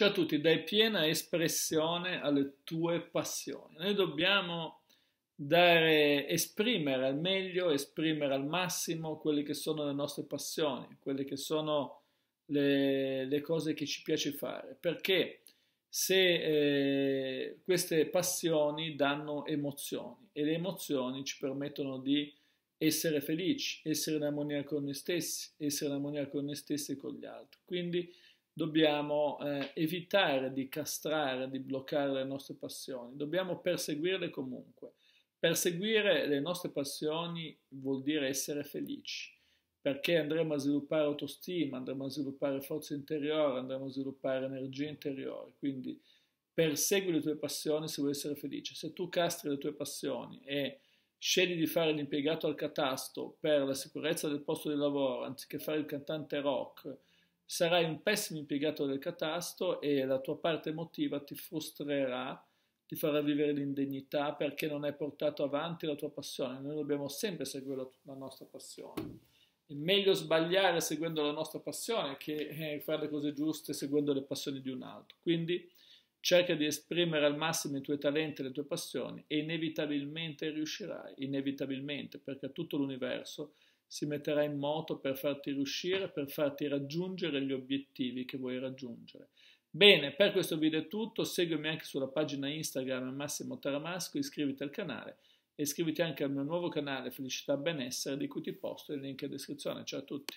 Ciò a tutti, dai piena espressione alle tue passioni. Noi dobbiamo dare, esprimere al meglio, esprimere al massimo quelle che sono le nostre passioni, quelle che sono le, le cose che ci piace fare, perché se eh, queste passioni danno emozioni e le emozioni ci permettono di essere felici, essere in armonia con noi stessi, essere in armonia con noi stessi e con gli altri. Quindi dobbiamo eh, evitare di castrare, di bloccare le nostre passioni, dobbiamo perseguirle comunque. Perseguire le nostre passioni vuol dire essere felici, perché andremo a sviluppare autostima, andremo a sviluppare forza interiore, andremo a sviluppare energia interiore, quindi persegui le tue passioni se vuoi essere felice. Se tu castri le tue passioni e scegli di fare l'impiegato al catasto per la sicurezza del posto di lavoro anziché fare il cantante rock, sarai un pessimo impiegato del catasto e la tua parte emotiva ti frustrerà, ti farà vivere l'indegnità perché non hai portato avanti la tua passione. Noi dobbiamo sempre seguire la, nostra passione. È meglio sbagliare seguendo la nostra passione che eh, fare le cose giuste seguendo le passioni di un altro. Quindi cerca di esprimere al massimo i tuoi talenti e le tue passioni e inevitabilmente riuscirai, inevitabilmente, perché tutto l'universo si metterà in moto per farti riuscire, per farti raggiungere gli obiettivi che vuoi raggiungere. Bene, per questo video è tutto, seguimi anche sulla pagina Instagram Massimo Taramasco, iscriviti al canale e iscriviti anche al mio nuovo canale Felicità Benessere di cui ti posto il link in descrizione. Ciao a tutti!